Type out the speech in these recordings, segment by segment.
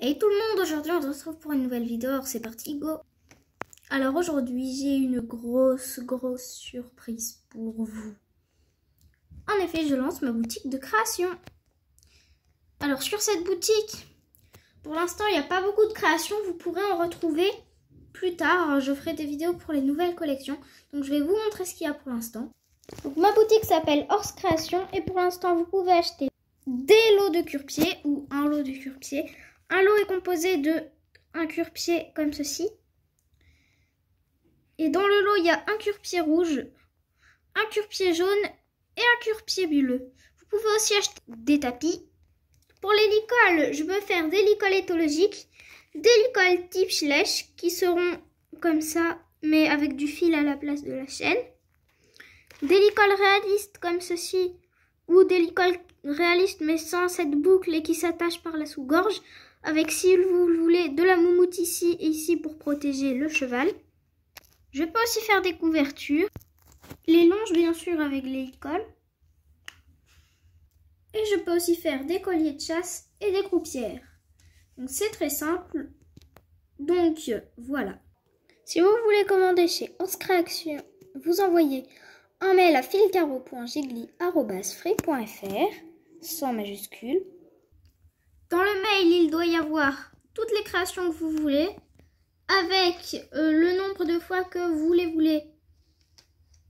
Hey tout le monde, aujourd'hui on se retrouve pour une nouvelle vidéo, c'est parti, go Alors aujourd'hui j'ai une grosse grosse surprise pour vous. En effet, je lance ma boutique de création. Alors sur cette boutique, pour l'instant il n'y a pas beaucoup de créations, vous pourrez en retrouver plus tard. Hein, je ferai des vidéos pour les nouvelles collections, donc je vais vous montrer ce qu'il y a pour l'instant. Donc ma boutique s'appelle Horse Création et pour l'instant vous pouvez acheter des lots de cure ou un lot de cure un lot est composé de un cure-pied comme ceci. Et dans le lot, il y a un cure-pied rouge, un cure-pied jaune et un cure-pied bleu. Vous pouvez aussi acheter des tapis. Pour les licoles, je veux faire des licoles éthologiques, des licoles type slash qui seront comme ça, mais avec du fil à la place de la chaîne. Des licoles réalistes comme ceci ou des licoles réalistes mais sans cette boucle et qui s'attache par la sous-gorge, avec, si vous voulez, de la moumoute ici et ici pour protéger le cheval. Je peux aussi faire des couvertures, les longes bien sûr avec les licoles, et je peux aussi faire des colliers de chasse et des croupières. Donc c'est très simple. Donc voilà. Si vous voulez commander chez Oscréaction, vous envoyez un mail à sans majuscule. Dans le mail, il doit y avoir toutes les créations que vous voulez, avec euh, le nombre de fois que vous les voulez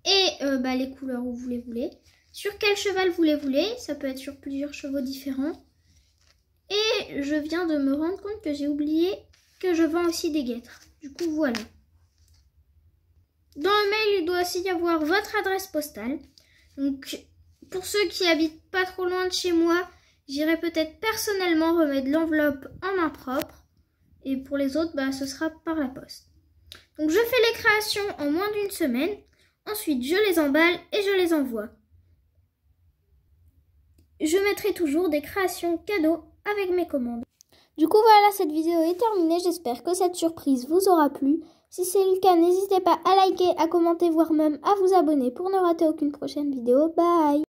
et euh, bah, les couleurs où vous les voulez. Sur quel cheval vous les voulez, ça peut être sur plusieurs chevaux différents. Et je viens de me rendre compte que j'ai oublié que je vends aussi des guêtres. Du coup, voilà. Dans le mail, il doit aussi y avoir votre adresse postale. Donc, pour ceux qui habitent pas trop loin de chez moi, j'irai peut-être personnellement remettre l'enveloppe en main propre. Et pour les autres, bah, ce sera par la poste. Donc, je fais les créations en moins d'une semaine. Ensuite, je les emballe et je les envoie. Je mettrai toujours des créations cadeaux avec mes commandes. Du coup, voilà, cette vidéo est terminée. J'espère que cette surprise vous aura plu. Si c'est le cas, n'hésitez pas à liker, à commenter, voire même à vous abonner pour ne rater aucune prochaine vidéo. Bye